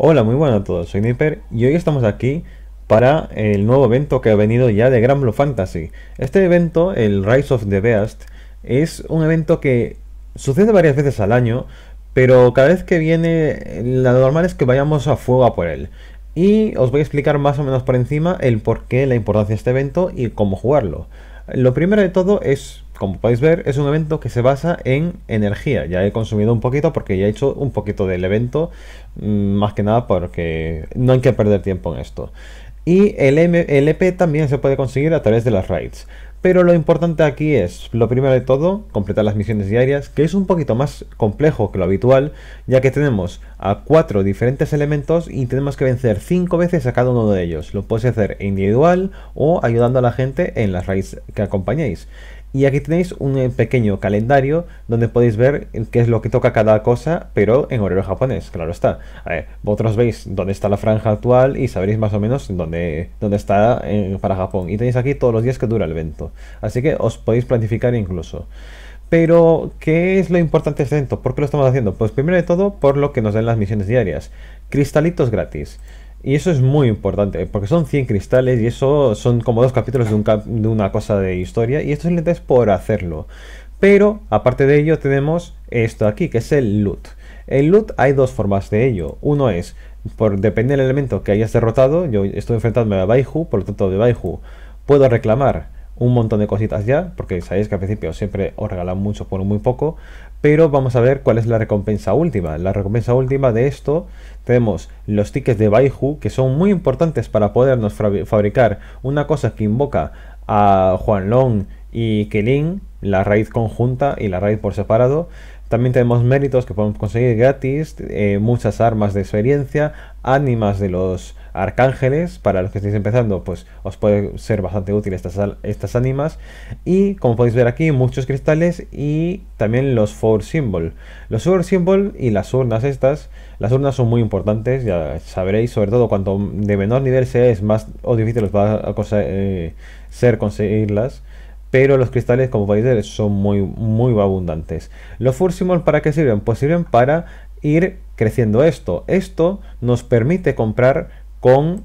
Hola, muy buenas a todos, soy Nipper y hoy estamos aquí para el nuevo evento que ha venido ya de Gran Fantasy. Este evento, el Rise of the Beast, es un evento que sucede varias veces al año, pero cada vez que viene, lo normal es que vayamos a fuego por él. Y os voy a explicar más o menos por encima el por qué, la importancia de este evento y cómo jugarlo. Lo primero de todo es como podéis ver, es un evento que se basa en energía. Ya he consumido un poquito porque ya he hecho un poquito del evento, mm, más que nada porque no hay que perder tiempo en esto. Y el EP e también se puede conseguir a través de las raids. Pero lo importante aquí es, lo primero de todo, completar las misiones diarias, que es un poquito más complejo que lo habitual, ya que tenemos a cuatro diferentes elementos y tenemos que vencer cinco veces a cada uno de ellos. Lo puedes hacer individual o ayudando a la gente en las raids que acompañéis. Y aquí tenéis un eh, pequeño calendario donde podéis ver eh, qué es lo que toca cada cosa, pero en horario japonés, claro está. vosotros veis dónde está la franja actual y sabréis más o menos dónde, dónde está eh, para Japón. Y tenéis aquí todos los días que dura el evento. Así que os podéis planificar incluso. Pero, ¿qué es lo importante de este evento? ¿Por qué lo estamos haciendo? Pues primero de todo, por lo que nos dan las misiones diarias. Cristalitos gratis. Y eso es muy importante, porque son 100 cristales y eso son como dos capítulos de, una cosa de historia. Y esto simplemente es por hacerlo. Pero aparte de ello tenemos esto aquí, que es el loot. El loot hay dos formas de ello. Uno es, por, depende del elemento que hayas derrotado. Yo estoy enfrentándome a Baihu, por lo tanto de Baihu puedo reclamar un montón de cositas ya, porque sabéis que al principio siempre os regalan mucho por muy poco, pero vamos a ver cuál es la recompensa última. La recompensa última de esto tenemos los tickets de Baihu que son muy importantes para podernos fabricar una cosa que invoca a Juan Long y Kelin, la raíz conjunta y la raíz por separado, también tenemos méritos que podemos conseguir gratis, eh, muchas armas de experiencia, ánimas de los arcángeles, para los que estéis empezando, pues os puede ser bastante útil estas, estas ánimas. Y como podéis ver aquí, muchos cristales y también los Four Symbol. Los Four Symbol y las urnas estas, las urnas son muy importantes, ya sabréis, sobre todo cuanto de menor nivel sea, más o difícil os va a eh, ser conseguirlas pero los cristales, como podéis ver, son muy, muy abundantes. ¿Los Symbols para qué sirven? Pues sirven para ir creciendo esto. Esto nos permite comprar con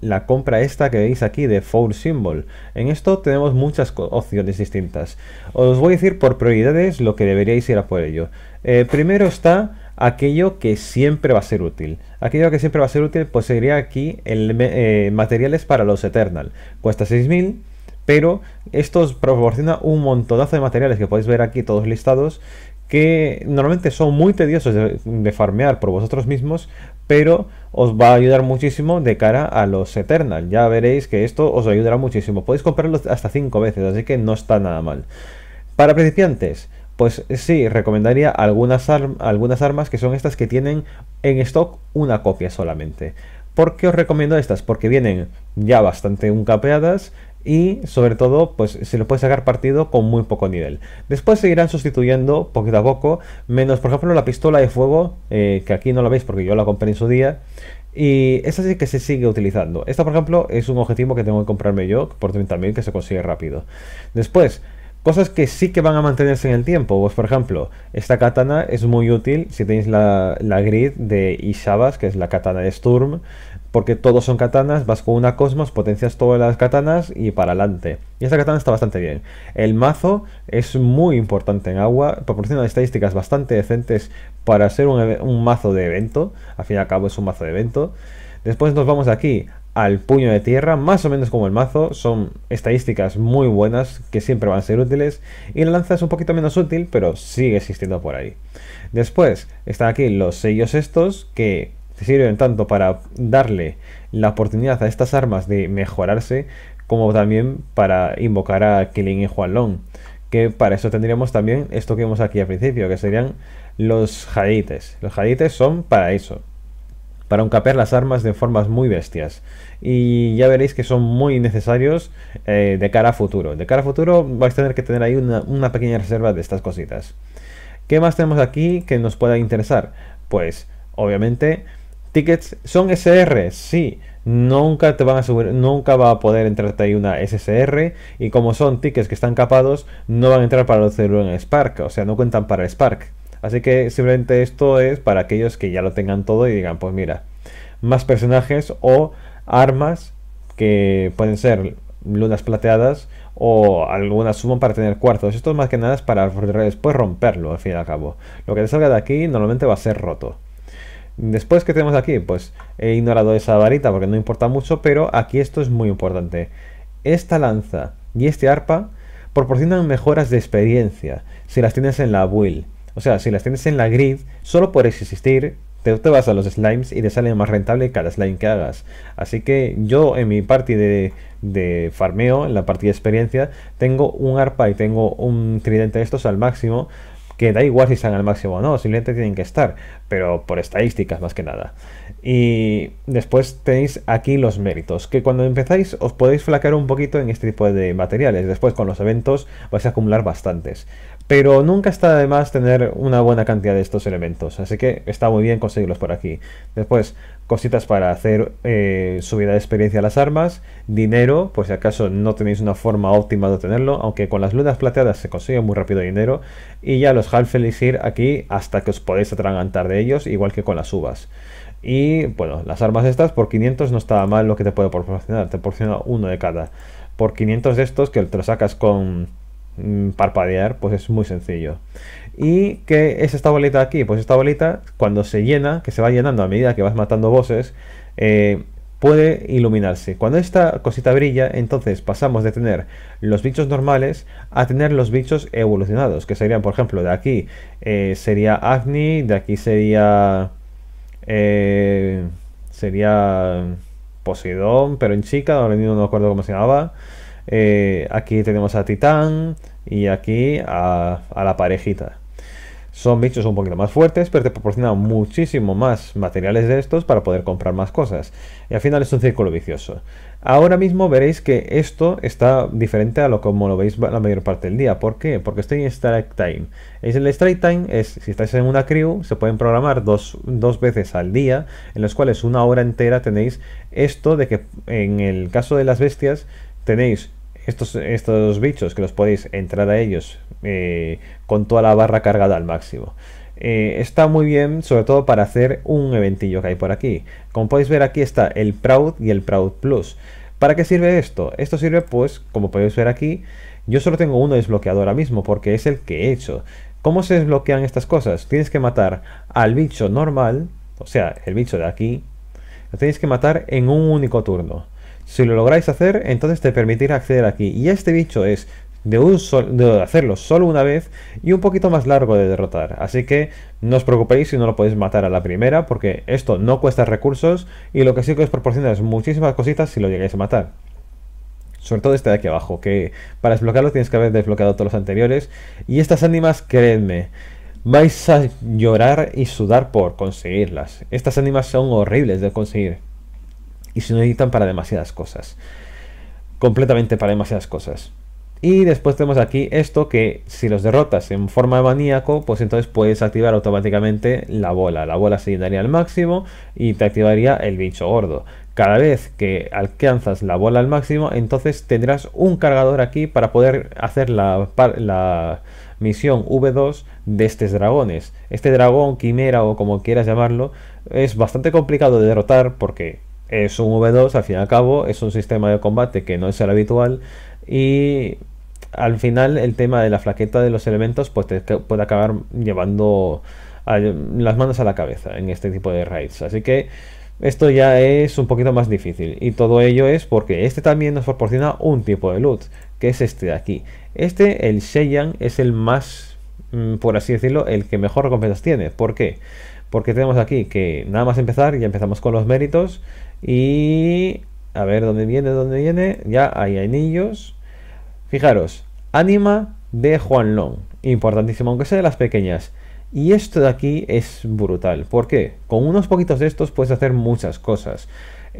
la compra esta que veis aquí de Four Symbol. En esto tenemos muchas opciones distintas. Os voy a decir por prioridades lo que deberíais ir a por ello. Eh, primero está aquello que siempre va a ser útil. Aquello que siempre va a ser útil pues sería aquí el, eh, materiales para los Eternal. Cuesta 6000 pero esto os proporciona un montonazo de materiales que podéis ver aquí todos listados que normalmente son muy tediosos de, farmear por vosotros mismos, pero os va a ayudar muchísimo de cara a los Eternal. Ya veréis que esto os ayudará muchísimo. Podéis comprarlos hasta 5 veces, así que no está nada mal. Para principiantes, pues sí, recomendaría algunas, algunas armas que son estas que tienen en stock una copia solamente. ¿Por qué os recomiendo estas? Porque vienen ya bastante uncapeadas, y sobre todo pues se le puede sacar partido con muy poco nivel. Después seguirán sustituyendo poquito a poco, menos por ejemplo la pistola de fuego, eh, que aquí no la veis porque yo la compré en su día, y esa sí que se sigue utilizando. Esta por ejemplo es un objetivo que tengo que comprarme yo por 30.000 que se consigue rápido. Después Cosas que sí que van a mantenerse en el tiempo. Pues, por ejemplo, esta katana es muy útil si tenéis la, grid de Ishavas, que es la katana de Sturm, porque todos son katanas, vas con una Cosmos, potencias todas las katanas y para adelante. Y esta katana está bastante bien. El mazo es muy importante en agua, proporciona estadísticas bastante decentes para ser un, mazo de evento. Al fin y al cabo es un mazo de evento. Después nos vamos aquí al puño de tierra, más o menos como el mazo, son estadísticas muy buenas que siempre van a ser útiles y la lanza es un poquito menos útil, pero sigue existiendo por ahí. Después están aquí los sellos estos que sirven tanto para darle la oportunidad a estas armas de mejorarse como también para invocar a Killing y Juan Long, que para eso tendríamos también esto que vemos aquí al principio, que serían los jadites. Los jadites son para eso para uncapear las armas de formas muy bestias. Y ya veréis que son muy necesarios eh, de cara a futuro. De cara a futuro vais a tener que tener ahí una, pequeña reserva de estas cositas. ¿Qué más tenemos aquí que nos pueda interesar? Pues, obviamente, tickets son SR, sí. Nunca te van a subir, nunca va a poder entrarte ahí una SSR. Y como son tickets que están capados, no van a entrar para los celulares en Spark, o sea, no cuentan para el Spark. Así que simplemente esto es para aquellos que ya lo tengan todo y digan, pues mira, más personajes o armas que pueden ser lunas plateadas o algunas suma para tener cuartos. Esto más que nada es para después romperlo, al fin y al cabo. Lo que te salga de aquí normalmente va a ser roto. Después, que tenemos aquí? Pues he ignorado esa varita porque no importa mucho, pero aquí esto es muy importante. Esta lanza y este arpa proporcionan mejoras de experiencia si las tienes en la build. O sea, si las tienes en la grid, solo por existir, te, vas a los slimes y te sale más rentable cada slime que hagas. Así que yo en mi parte de, farmeo, en la partida de experiencia, tengo un arpa y tengo un tridente de estos al máximo que da igual si están al máximo o no, simplemente tienen que estar, pero por estadísticas más que nada. Y después tenéis aquí los méritos, que cuando empezáis os podéis flaquear un poquito en este tipo de materiales, después con los eventos vais a acumular bastantes. Pero nunca está de más tener una buena cantidad de estos elementos, así que está muy bien conseguirlos por aquí. Después, cositas para hacer eh, subida de experiencia a las armas, dinero, pues si acaso no tenéis una forma óptima de obtenerlo, aunque con las lunas plateadas se consigue muy rápido dinero, y ya los half elixir aquí hasta que os podéis atragantar de ellos, igual que con las uvas. Y bueno, las armas estas por 500 no estaba mal lo que te puedo proporcionar, te proporciona uno de cada. Por 500 de estos que te lo sacas con Mm, parpadear, pues es muy sencillo. ¿Y qué es esta bolita aquí? Pues esta bolita, cuando se llena, que se va llenando a medida que vas matando voces, eh, puede iluminarse. Cuando esta cosita brilla, entonces pasamos de tener los bichos normales a tener los bichos evolucionados, que serían, por ejemplo, de aquí eh, sería Agni, de aquí sería... Eh, sería Poseidón, pero en chica, mismo no me acuerdo cómo se llamaba. Eh, aquí tenemos a Titán y aquí a, la parejita. Son bichos un poquito más fuertes, pero te proporcionan muchísimo más materiales de estos para poder comprar más cosas. Y al final es un círculo vicioso. Ahora mismo veréis que esto está diferente a lo como lo veis la mayor parte del día. ¿Por qué? Porque estoy en Strike Time. El Strike Time es, si estáis en una crew, se pueden programar dos, dos veces al día, en los cuales una hora entera tenéis esto de que en el caso de las bestias tenéis estos, bichos, que los podéis entrar a ellos eh, con toda la barra cargada al máximo. Eh, está muy bien, sobre todo para hacer un eventillo que hay por aquí. Como podéis ver aquí está el Proud y el Proud Plus. ¿Para qué sirve esto? Esto sirve pues, como podéis ver aquí, yo solo tengo uno desbloqueado ahora mismo porque es el que he hecho. ¿Cómo se desbloquean estas cosas? Tienes que matar al bicho normal, o sea, el bicho de aquí, lo tenéis que matar en un único turno. Si lo lográis hacer, entonces te permitirá acceder aquí. Y este bicho es de, hacerlo solo una vez y un poquito más largo de derrotar. Así que no os preocupéis si no lo podéis matar a la primera, porque esto no cuesta recursos y lo que sí que os proporciona es muchísimas cositas si lo llegáis a matar. Sobre todo este de aquí abajo, que para desbloquearlo tienes que haber desbloqueado todos los anteriores. Y estas ánimas, creedme, vais a llorar y sudar por conseguirlas. Estas ánimas son horribles de conseguir y se necesitan para demasiadas cosas. Completamente para demasiadas cosas. Y después tenemos aquí esto que si los derrotas en forma maníaco, pues entonces puedes activar automáticamente la bola. La bola se llenaría al máximo y te activaría el bicho gordo. Cada vez que alcanzas la bola al máximo, entonces tendrás un cargador aquí para poder hacer la, la misión V2 de estos dragones. Este dragón, quimera o como quieras llamarlo, es bastante complicado de derrotar porque es un V2, al fin y al cabo, es un sistema de combate que no es el habitual y al final el tema de la flaqueta de los elementos pues puede acabar llevando las manos a la cabeza en este tipo de raids. Así que esto ya es un poquito más difícil y todo ello es porque este también nos proporciona un tipo de loot, que es este de aquí. Este, el Sheyan, es el más Mm, por así decirlo, el que mejor recompensas tiene. ¿Por qué? Porque tenemos aquí que nada más empezar, ya empezamos con los méritos y... A ver, ¿dónde viene? ¿Dónde viene? Ya hay anillos. Fijaros, ánima de Juan Long. Importantísimo, aunque sea de las pequeñas. Y esto de aquí es brutal. ¿Por qué? Con unos poquitos de estos puedes hacer muchas cosas.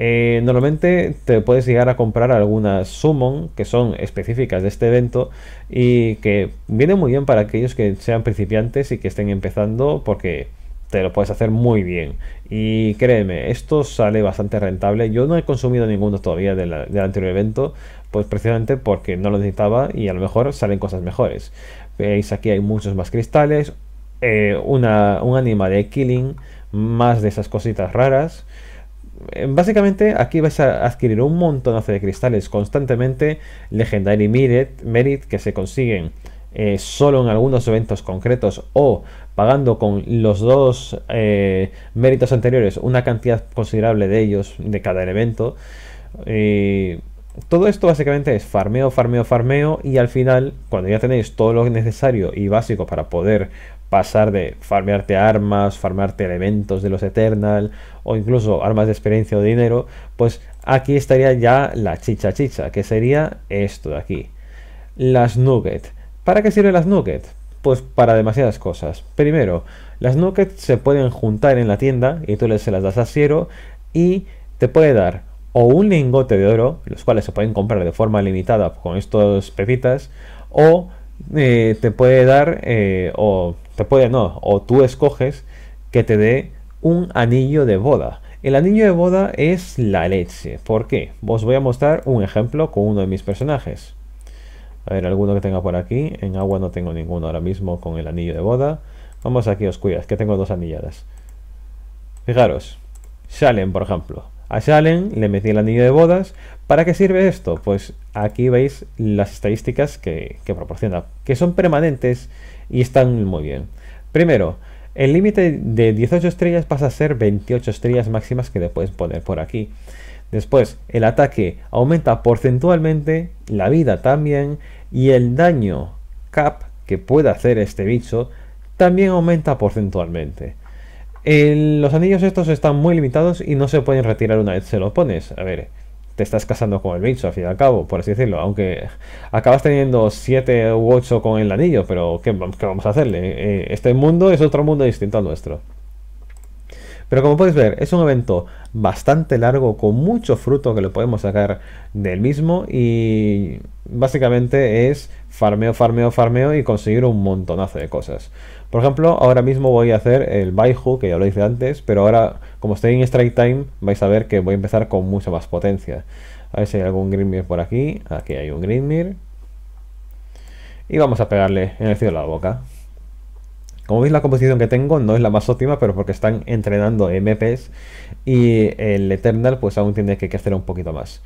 Eh, normalmente te puedes llegar a comprar algunas summon que son específicas de este evento y que vienen muy bien para aquellos que sean principiantes y que estén empezando porque te lo puedes hacer muy bien. Y créeme, esto sale bastante rentable. Yo no he consumido ninguno todavía del anterior evento, pues precisamente porque no lo necesitaba y a lo mejor salen cosas mejores. Veis aquí hay muchos más cristales, eh, una, un anima de killing, más de esas cositas raras. Eh, básicamente aquí vais a adquirir un montonazo de cristales constantemente, Legendary Merit, que se consiguen eh, solo en algunos eventos concretos o pagando con los dos eh, méritos anteriores una cantidad considerable de ellos de cada evento. todo esto básicamente es farmeo, farmeo, farmeo y al final, cuando ya tenéis todo lo necesario y básico para poder pasar de farmearte armas, farmearte elementos de los Eternal o incluso armas de experiencia o dinero, pues aquí estaría ya la chicha chicha, que sería esto de aquí. Las nuggets. ¿Para qué sirven las nuggets? Pues para demasiadas cosas. Primero, las nuggets se pueden juntar en la tienda y tú se las das a Siero y te puede dar o un lingote de oro, los cuales se pueden comprar de forma limitada con estos pepitas, o eh, te puede dar eh, o te puede no, o tú escoges que te dé un anillo de boda. El anillo de boda es la leche. ¿Por qué? Os voy a mostrar un ejemplo con uno de mis personajes. A ver, alguno que tenga por aquí. En agua no tengo ninguno ahora mismo con el anillo de boda. Vamos aquí, os cuidas, que tengo dos anilladas. Fijaros, salen por ejemplo a Shalen, le metí el anillo de bodas. ¿Para qué sirve esto? Pues aquí veis las estadísticas que, proporciona, que son permanentes y están muy bien. Primero, el límite de 18 estrellas pasa a ser 28 estrellas máximas que le puedes poner por aquí. Después, el ataque aumenta porcentualmente, la vida también, y el daño cap que puede hacer este bicho también aumenta porcentualmente los anillos estos están muy limitados y no se pueden retirar una vez se los pones. A ver, te estás casando con el bicho, al fin y al cabo, por así decirlo. Aunque acabas teniendo 7 u 8 con el anillo, pero ¿qué, vamos a hacerle? Eh, este mundo es otro mundo distinto al nuestro. Pero como puedes ver, es un evento bastante largo, con mucho fruto que lo podemos sacar del mismo. Y básicamente es farmeo, farmeo, farmeo y conseguir un montonazo de cosas. Por ejemplo, ahora mismo voy a hacer el Baihu, que ya lo hice antes, pero ahora, como estoy en Strike Time, vais a ver que voy a empezar con mucha más potencia. A ver si hay algún grimmir por aquí. Aquí hay un grimmir. Y vamos a pegarle en el cielo la boca. Como veis la composición que tengo no es la más óptima, pero porque están entrenando MPs y el Eternal pues aún tiene que hacer un poquito más.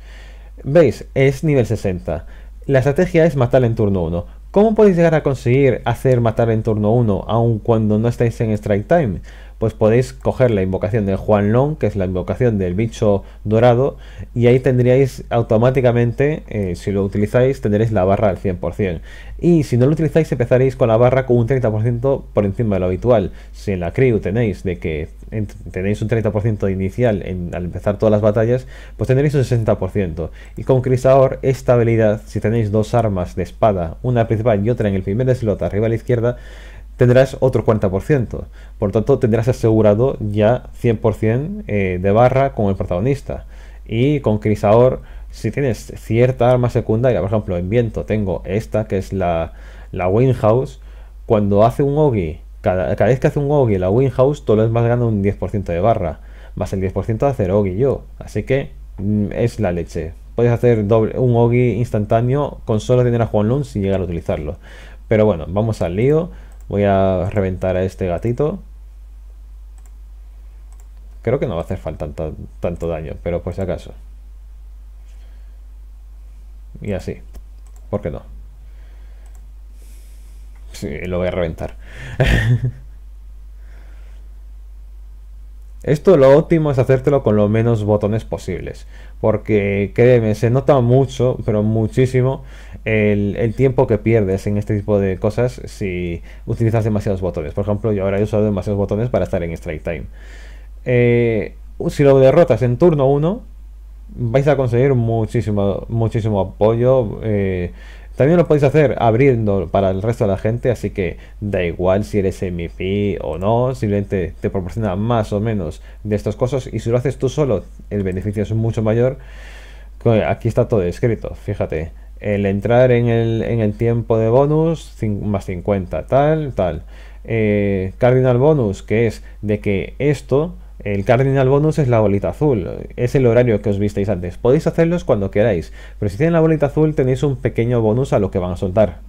Veis, es nivel 60. La estrategia es matarle en turno 1. ¿Cómo podéis llegar a conseguir hacer matar en turno 1 aun cuando no estáis en strike time? pues podéis coger la invocación de Juan Long, que es la invocación del bicho dorado, y ahí tendríais automáticamente, eh, si lo utilizáis, tendréis la barra al 100%. Y si no lo utilizáis, empezaréis con la barra con un 30% por encima de lo habitual. Si en la crew tenéis de que tenéis un 30% inicial al empezar todas las batallas, pues tendréis un 60%. Y con Crisaor, esta habilidad, si tenéis dos armas de espada, una principal y otra en el primer slot arriba a la izquierda, tendrás otro 40%. Por lo tanto, tendrás asegurado ya 100% eh, de barra con el protagonista. Y con Crisaor, si tienes cierta arma secundaria, por ejemplo, en viento tengo esta, que es la, la Windhouse, cuando hace un Ogi, cada, vez que hace un Ogi la Windhouse, todo lo más grande un 10% de barra, más el 10% de hacer Ogi yo. Así que mm, es la leche. Puedes hacer doble, un Ogi instantáneo con solo tener a Juan Lun sin llegar a utilizarlo. Pero bueno, vamos al lío. Voy a reventar a este gatito. Creo que no va a hacer falta tanto, daño, pero por si acaso. Y así. ¿Por qué no? Sí, lo voy a reventar. Esto lo óptimo es hacértelo con lo menos botones posibles, porque créeme, se nota mucho, pero muchísimo, el, tiempo que pierdes en este tipo de cosas si utilizas demasiados botones. Por ejemplo, yo ahora he usado demasiados botones para estar en Strike Time. Eh, si lo derrotas en turno 1, vais a conseguir muchísimo, muchísimo apoyo. Eh, también lo podéis hacer abriendo para el resto de la gente, así que da igual si eres mp o no, simplemente te proporciona más o menos de estas cosas y si lo haces tú solo, el beneficio es mucho mayor. Aquí está todo escrito, fíjate. El entrar en el, en el tiempo de bonus, más 50, tal, tal. Eh, cardinal bonus, que es de que esto el Cardinal Bonus es la bolita azul, es el horario que os visteis antes. Podéis hacerlos cuando queráis, pero si tienen la bolita azul tenéis un pequeño bonus a lo que van a soltar.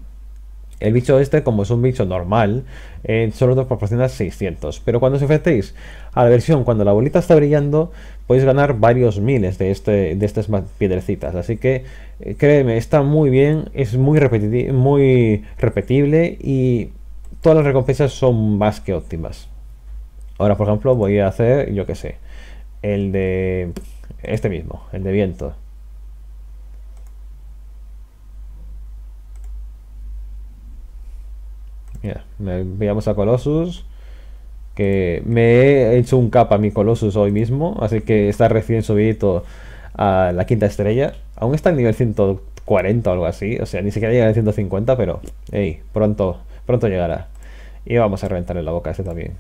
El bicho este, como es un bicho normal, eh, solo nos proporciona 600. Pero cuando os enfrentéis a la versión, cuando la bolita está brillando, podéis ganar varios miles de, este, estas piedrecitas. Así que eh, créeme, está muy bien, es muy repetible y todas las recompensas son más que óptimas. Ahora, por ejemplo, voy a hacer, yo qué sé, el de este mismo, el de viento. me enviamos a Colossus, que me he hecho un cap a mi Colossus hoy mismo, así que está recién subido a la quinta estrella. Aún está en nivel 140 o algo así, o sea, ni siquiera llega al 150, pero hey, pronto, pronto llegará. Y vamos a reventarle la boca a este también.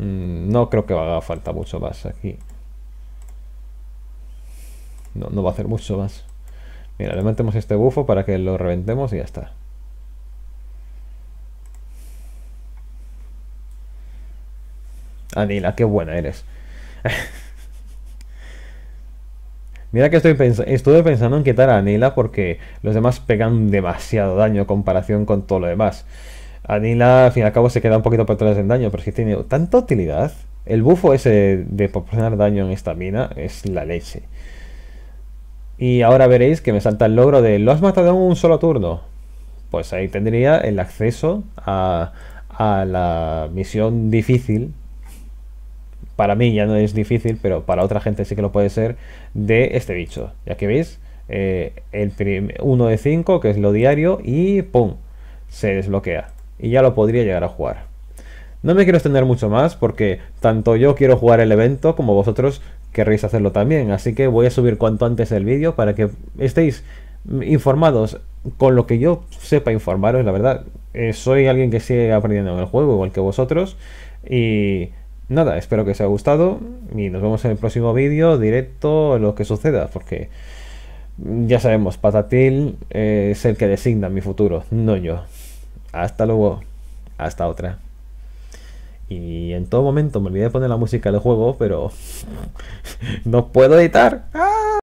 Mm, no creo que haga falta mucho más aquí. No, no va a hacer mucho más. Mira, le metemos este bufo para que lo reventemos y ya está. Anila, qué buena eres. Mira que estoy estuve pensando en quitar a Anila porque los demás pegan demasiado daño en comparación con todo lo demás. Anila al fin y al cabo se queda un poquito por atrás en daño, pero si tiene tanta utilidad. El bufo ese de proporcionar daño en esta mina es la leche. Y ahora veréis que me salta el logro de lo has matado en un solo turno. Pues ahí tendría el acceso a, a la misión difícil. Para mí ya no es difícil, pero para otra gente sí que lo puede ser. De este bicho. Ya que veis, eh, el uno de 5, que es lo diario, y ¡pum! Se desbloquea y ya lo podría llegar a jugar. No me quiero extender mucho más porque tanto yo quiero jugar el evento como vosotros querréis hacerlo también, así que voy a subir cuanto antes el vídeo para que estéis informados con lo que yo sepa informaros, la verdad. Eh, soy alguien que sigue aprendiendo en el juego, igual que vosotros, y nada, espero que os haya gustado y nos vemos en el próximo vídeo, directo, lo que suceda, porque ya sabemos, Patatil eh, es el que designa mi futuro, no yo. Hasta luego. Hasta otra. Y en todo momento me olvidé de poner la música del juego, pero no puedo editar. ¡Ah!